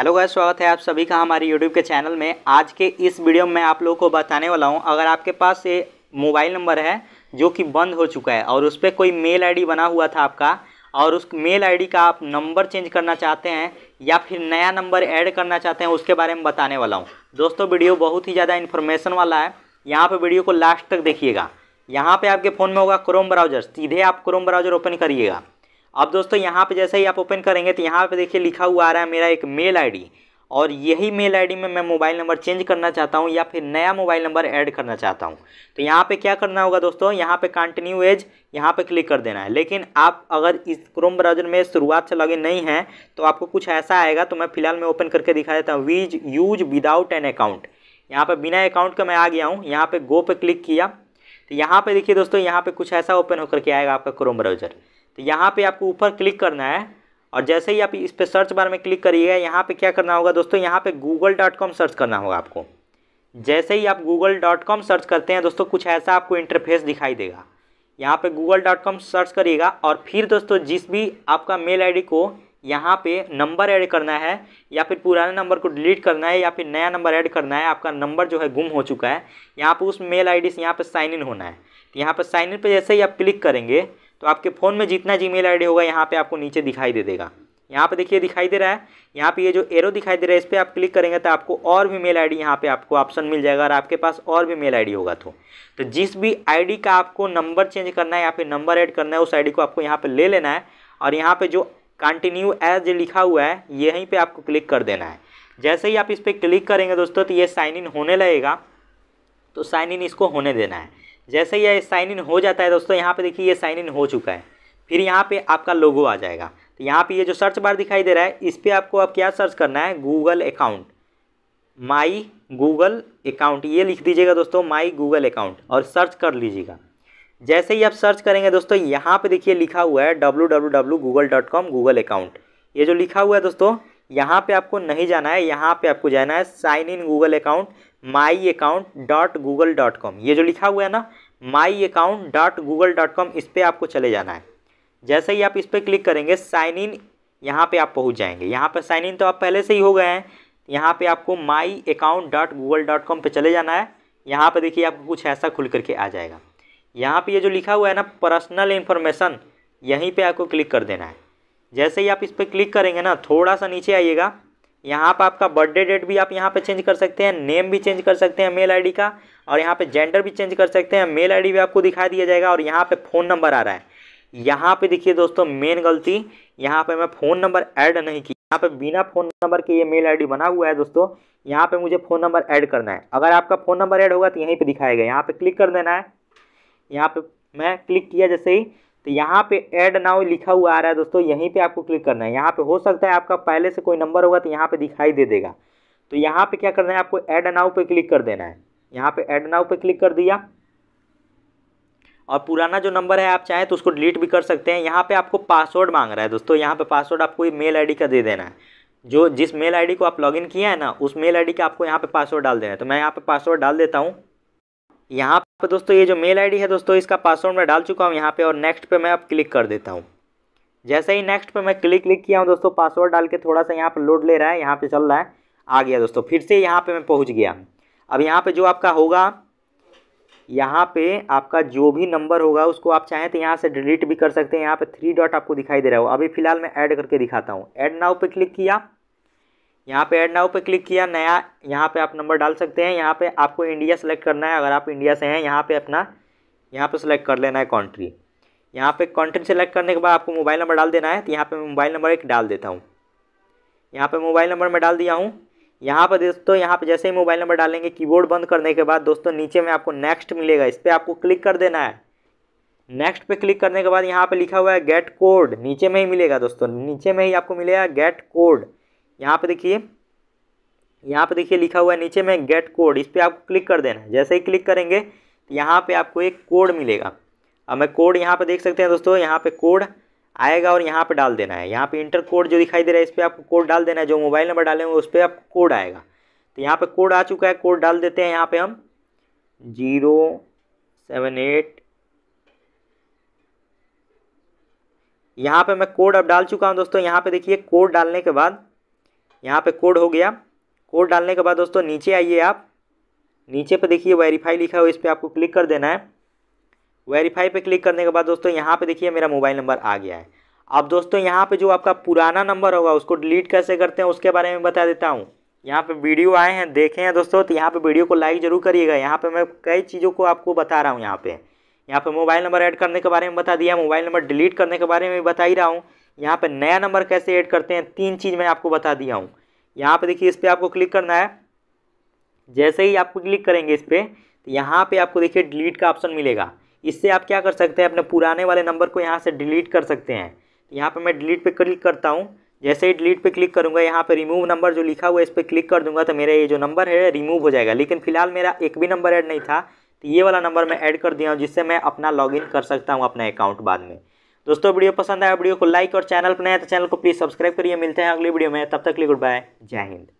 hello guys स्वागत है आप सभी का हमारे यूट्यूब के चैनल में आज के इस वीडियो में आप लोगों को बताने वाला हूं अगर आपके पास ये मोबाइल नंबर है जो कि बंद हो चुका है और उस पर कोई मेल आईडी बना हुआ था आपका और उस मेल आईडी का आप नंबर चेंज करना चाहते हैं या फिर नया नंबर ऐड करना चाहते हैं उसके बारे में बताने वाला हूँ दोस्तों वीडियो बहुत ही ज़्यादा इन्फॉर्मेशन वाला है यहाँ पर वीडियो को लास्ट तक देखिएगा यहाँ पर आपके फ़ोन में होगा क्रोम ब्राउजर सीधे आप क्रोम ब्राउजर ओपन करिएगा अब दोस्तों यहाँ पे जैसे ही आप ओपन करेंगे तो यहाँ पे देखिए लिखा हुआ आ रहा है मेरा एक मेल आईडी और यही मेल आईडी में मैं मोबाइल नंबर चेंज करना चाहता हूँ या फिर नया मोबाइल नंबर ऐड करना चाहता हूँ तो यहाँ पे क्या करना होगा दोस्तों यहाँ पे कंटिन्यू एज यहाँ पे क्लिक कर देना है लेकिन आप अगर इस क्रोम ब्राउजर में शुरुआत से लगे नहीं हैं तो आपको कुछ ऐसा आएगा तो मैं फ़िलहाल मैं ओपन करके दिखा देता हूँ वीज यूज विदाउट एन अकाउंट यहाँ पर बिना अकाउंट का मैं आ गया हूँ यहाँ पर गो पर क्लिक किया तो यहाँ पर देखिए दोस्तों यहाँ पर कुछ ऐसा ओपन होकर के आएगा आपका क्रोम ब्राउजर तो यहाँ पे आपको ऊपर क्लिक करना है और जैसे ही आप इस पर सर्च बार में क्लिक करिएगा यहाँ पे क्या करना होगा दोस्तों यहाँ पे गूगल डॉट कॉम सर्च करना होगा आपको जैसे ही आप गूगल डॉट कॉम सर्च करते हैं दोस्तों कुछ ऐसा आपको इंटरफेस दिखाई देगा यहाँ पे गूगल डॉट कॉम सर्च करिएगा और फिर दोस्तों जिस भी आपका मेल डी को यहाँ पे नंबर ऐड करना है या फिर पुराने नंबर को डिलीट करना है या फिर नया नंबर ऐड करना है आपका नंबर जो है गुम हो चुका है यहाँ पर उस मेल आईडी से यहाँ पर साइन इन होना है तो यहाँ पर साइन इन पर जैसे ही आप क्लिक करेंगे तो आपके फ़ोन में जितना जी मेल होगा यहाँ पर आपको नीचे दिखाई दे देगा यहाँ पे देखिए दिखाई दे रहा है यहाँ पे ये जो एरो दिखाई दे रहा है इस पर आप क्लिक करेंगे तो आपको और भी मेल आईडी यहाँ पर आपको ऑप्शन मिल जाएगा और आपके पास और भी मेल आईडी होगा तो तो जिस भी आईडी का आपको नंबर चेंज करना है या फिर नंबर ऐड करना है उस आईडी को आपको यहाँ पे ले लेना है और यहाँ पे जो कंटिन्यू एज लिखा हुआ है यहीं पर आपको क्लिक कर देना है जैसे ही आप इस पर क्लिक करेंगे दोस्तों तो ये साइन इन होने लगेगा तो साइन इन इसको होने देना है जैसे ही यह साइन इन हो जाता है दोस्तों यहाँ पे देखिए ये साइन इन हो चुका है फिर यहाँ पे आपका लोगो आ जाएगा तो यहाँ पे ये जो सर्च बार दिखाई दे रहा है इस पर आपको अब क्या सर्च करना है Google account my Google account ये लिख दीजिएगा दोस्तों माई गूगल अकाउंट और सर्च कर लीजिएगा जैसे ही आप सर्च करेंगे दोस्तों यहाँ पर देखिए लिखा हुआ है W W W Google dot com Google account ये जो लिखा हुआ है दोस्तों यहाँ पे आपको नहीं जाना है यहाँ पे आपको जाना है sign in Google account my account dot Google dot com ये जो लिखा हुआ है ना my account dot Google dot com इस पर आपको चले जाना है जैसे ही आप इस पर क्लिक करेंगे साइन इन यहाँ पे आप पहुँच जाएंगे यहाँ पर साइन इन तो आप पहले से ही हो गए हैं यहाँ पे आपको my account dot Google dot com पर चले जाना है यहाँ पे देखिए आपको कुछ ऐसा खुल करके आ जाएगा यहाँ पे ये यह जो लिखा हुआ है ना पर्सनल इन्फॉर्मेशन यहीं पर आपको क्लिक कर देना है जैसे ही आप इस पर क्लिक करेंगे ना थोड़ा सा नीचे आइएगा यहाँ पर आपका बर्थडे डेट भी आप यहाँ पर चेंज कर सकते हैं नेम भी चेंज कर सकते हैं मेल आई का और यहाँ पे जेंडर भी चेंज कर सकते हैं मेल आईडी भी आपको दिखाई दिया जाएगा और यहाँ पे फ़ोन नंबर आ रहा है यहाँ पे देखिए दोस्तों मेन गलती यहाँ पे मैं फ़ोन नंबर ऐड नहीं की यहाँ पे बिना फ़ोन नंबर के ये मेल आईडी बना हुआ है दोस्तों यहाँ पे मुझे फ़ोन नंबर ऐड करना है अगर आपका फ़ोन नंबर ऐड होगा तो यहीं पर दिखाएगा यहाँ पर क्लिक कर देना है यहाँ पर मैं क्लिक किया जैसे ही तो यहाँ पर एड नाउ लिखा हुआ आ रहा है दोस्तों यहीं पर आपको क्लिक करना है यहाँ पर हो सकता है आपका पहले से कोई नंबर होगा तो यहाँ पर दिखाई दे देगा तो यहाँ पे क्या करना है आपको ऐड नाउ पे क्लिक कर देना है यहाँ पे एड नाउ पे क्लिक कर दिया और पुराना जो नंबर है आप चाहें तो उसको डिलीट भी कर सकते हैं यहाँ पे आपको पासवर्ड मांग रहा है दोस्तों यहाँ पे पासवर्ड आपको ये मेल आईडी का दे देना है जो जिस मेल आईडी को आप लॉगिन किया है ना उस मेल आईडी का आपको यहाँ पे पासवर्ड डाल देना है तो मैं यहाँ पे पासवर्ड डाल देता हूँ यहाँ पे दोस्तों ये जो मेल आईडी है दोस्तों इसका पासवर्ड मैं डाल चुका हूँ यहाँ पे और नेक्स्ट पे मैं अब क्लिक कर देता हूँ जैसे ही नेक्स्ट पे मैं क्लिक क्लिक किया हूँ दोस्तों पासवर्ड डाल के थोड़ा सा यहाँ पर लोड ले रहा है यहाँ पे चल रहा है आ गया दोस्तों फिर से यहाँ पे मैं पहुँच गया अब यहाँ पे जो आपका होगा यहाँ पे आपका जो भी नंबर होगा उसको आप चाहें तो यहाँ से डिलीट भी कर सकते हैं यहाँ पे थ्री डॉट आपको दिखाई दे रहा हो अभी फिलहाल मैं ऐड करके दिखाता हूँ ऐड नाउ पे क्लिक किया यहाँ पे ऐड नाउ पे क्लिक किया नया यहाँ पे आप नंबर डाल सकते हैं यहाँ पे आपको इंडिया सेलेक्ट करना है अगर आप इंडिया से हैं यहाँ पर अपना यहाँ पर सेलेक्ट कर लेना है कंट्री यहाँ पर कंट्री सेलेक्ट करने के बाद आपको मोबाइल नंबर डाल देना है तो यहाँ पर मैं मोबाइल नंबर एक डाल देता हूँ यहाँ पर मोबाइल नंबर मैं डाल दिया हूँ यहाँ पर दोस्तों यहाँ पर जैसे ही मोबाइल नंबर डालेंगे कीबोर्ड बंद करने के बाद दोस्तों नीचे में आपको नेक्स्ट मिलेगा इस पर आपको क्लिक कर देना है नेक्स्ट पे क्लिक करने के बाद यहाँ पे लिखा हुआ है गेट कोड नीचे में ही मिलेगा दोस्तों नीचे में ही आपको मिलेगा गेट कोड यहाँ पे देखिए यहाँ पे देखिए लिखा हुआ है नीचे में गेट कोड इस पर आपको क्लिक कर देना है जैसे ही क्लिक करेंगे तो यहाँ पे आपको एक कोड मिलेगा अब मैं कोड यहाँ पे देख सकते हैं दोस्तों यहाँ पे कोड आएगा और यहाँ पे डाल देना है यहाँ पे इंटर कोड जो दिखाई दे रहा है इस पर आपको कोड डाल देना है जो मोबाइल नंबर डाले उस पर आपको कोड आएगा तो यहाँ पे कोड आ चुका है कोड डाल देते हैं यहाँ पे हम जीरो सेवन एट यहाँ पे मैं कोड अब डाल चुका हूँ दोस्तों यहाँ पे देखिए कोड डालने के बाद यहाँ पे कोड हो गया कोड डालने के बाद दोस्तों नीचे आइए आप नीचे पे देखिए वेरीफाई लिखा हो इस पर आपको क्लिक कर देना है वेरीफाई पे क्लिक करने के बाद दोस्तों यहाँ पे देखिए मेरा मोबाइल नंबर आ गया है अब दोस्तों यहाँ पे जो आपका पुराना नंबर होगा उसको डिलीट कैसे करते हैं उसके बारे में बता देता हूँ यहाँ पे वीडियो आए हैं देखे हैं दोस्तों तो यहाँ पे वीडियो को लाइक जरूर करिएगा यहाँ पे मैं कई चीज़ों को आपको बता रहा हूँ यहाँ पे यहाँ पे मोबाइल नंबर ऐड करने के बारे में बता दिया मोबाइल नंबर डिलीट करने के बारे में बता ही रहा हूँ यहाँ पे नया नंबर कैसे ऐड करते हैं तीन चीज़ मैं आपको बता दिया हूँ यहाँ पर देखिए इस पर आपको क्लिक करना है जैसे ही आपको क्लिक करेंगे इस पर तो यहाँ पर आपको देखिए डिलीट का ऑप्शन मिलेगा इससे आप क्या कर सकते हैं अपने पुराने वाले नंबर को यहाँ से डिलीट कर सकते हैं यहाँ पर मैं डिलीट पर क्लिक करता हूँ जैसे ही डिलीट पे क्लिक करूँगा यहाँ पे रिमूव नंबर जो लिखा हुआ है इस पर क्लिक कर दूंगा तो मेरा ये जो नंबर है रिमूव हो जाएगा लेकिन फिलहाल मेरा एक भी नंबर ऐड नहीं था तो ये वाला नंबर मैं ऐड कर दिया हूँ जिससे मैं अपना लॉगिन कर सकता हूँ अपना अकाउंट बाद में दोस्तों वीडियो पसंद आया वीडियो को लाइक और चैनल पर नया तो चैनल को प्लीज़ सब्सक्राइब करिए मिलते हैं अगली वीडियो में तब तक लिए गुड बाय जय हिंद